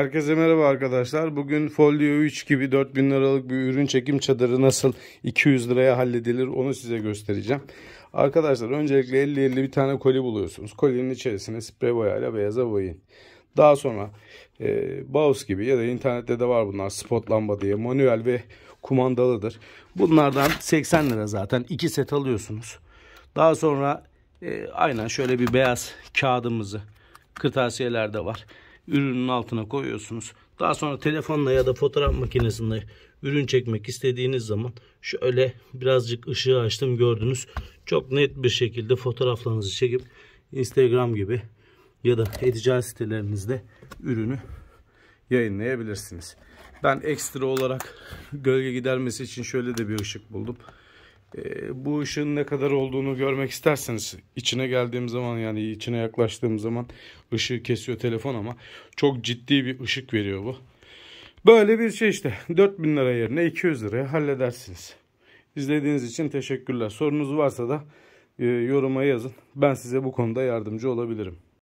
Herkese merhaba arkadaşlar. Bugün Folio 3 gibi 4000 liralık bir ürün çekim çadırı nasıl 200 liraya halledilir onu size göstereceğim. Arkadaşlar öncelikle 50-50 bir tane koli buluyorsunuz. Kolinin içerisine sprey boyayla beyaza boyayın. Daha sonra e, Baus gibi ya da internette de var bunlar spot lamba diye manuel ve kumandalıdır. Bunlardan 80 lira zaten 2 set alıyorsunuz. Daha sonra e, aynen şöyle bir beyaz kağıdımızı kırtasiyelerde var ürünün altına koyuyorsunuz. Daha sonra telefonla ya da fotoğraf makinesinde ürün çekmek istediğiniz zaman şöyle birazcık ışığı açtım gördünüz. Çok net bir şekilde fotoğraflarınızı çekip Instagram gibi ya da e sitelerinizde ürünü yayınlayabilirsiniz. Ben ekstra olarak gölge gidermesi için şöyle de bir ışık buldum. Ee, bu ışığın ne kadar olduğunu görmek isterseniz içine geldiğim zaman yani içine yaklaştığım zaman ışığı kesiyor telefon ama çok ciddi bir ışık veriyor bu. Böyle bir şey işte 4000 lira yerine 200 liraya halledersiniz. İzlediğiniz için teşekkürler. Sorunuz varsa da e, yoruma yazın. Ben size bu konuda yardımcı olabilirim.